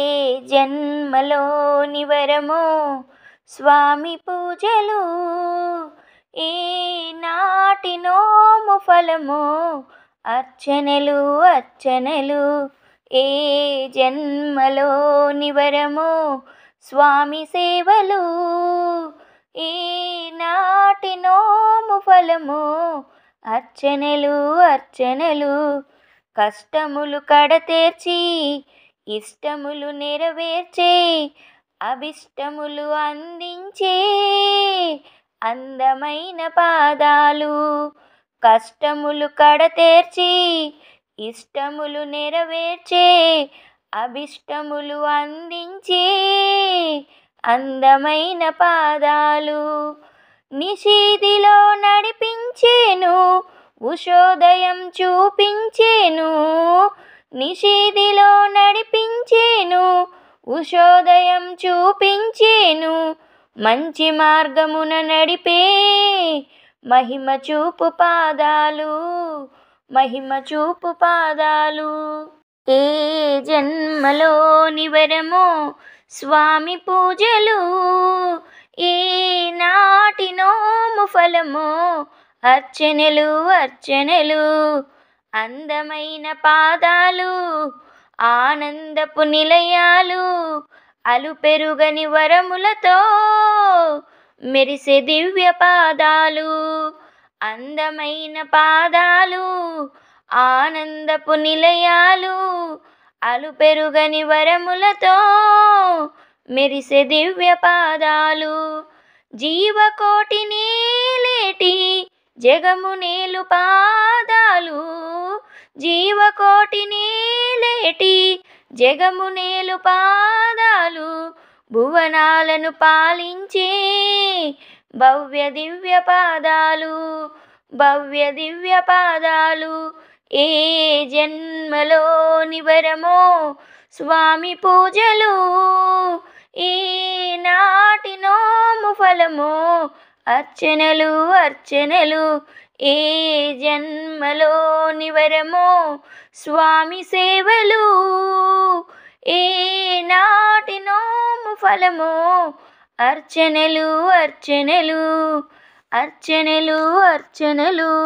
ఏ జన్మలోని వరమో స్వామి పూజలు ఏ నోము ఫలము అర్చనలు అర్చనలు ఏ జన్మలోని వరమో స్వామి సేవలు ఏ నోము ఫలము అర్చనలు అర్చనలు కష్టములు కడతేర్చి ఇష్టములు నెరవేర్చే అభిష్టములు అందించే అందమైన పాదాలు కష్టములు కడతేర్చి ఇష్టములు నెరవేర్చే అభిష్టములు అందించే అందమైన పాదాలు నిషీదిలో నడిపించేను ఉషోదయం చూపించేను నిషీదిలో నడిపి ఉషోదయం చూపించేను మంచి మార్గమున నడిపే మహిమ చూపు పాదాలు మహిమ చూపు పాదాలు ఏ జన్మలోని నివరమో స్వామి పూజలు ఏ నోము ఫలమో అర్చనలు అర్చనలు అందమైన పాదాలు ఆనందపు నిలయాలు అలు పెరుగని వరములతో మెరిసే దివ్య పాదాలు అందమైన పాదాలు ఆనందపు నిలయాలు అలు పెరుగని వరములతో మెరిసే దివ్య పాదాలు జీవకోటి నేలేటి జగము నేలు పాదాలు జీవకోటి నే ఏటి జగము నేలు పాదాలు భువనాలను పాలించే భవ్య దివ్య పాదాలు భవ్య దివ్య పాదాలు ఏ జన్మలో నివరమో స్వామి పూజలు ఈ నాటినోము ఫలమో అర్చనలు అర్చనలు ఏ జన్మలోని నివరమో స్వామి సేవలు ఏ నోము ఫలమో అర్చనలు అర్చనలు అర్చనలు అర్చనలు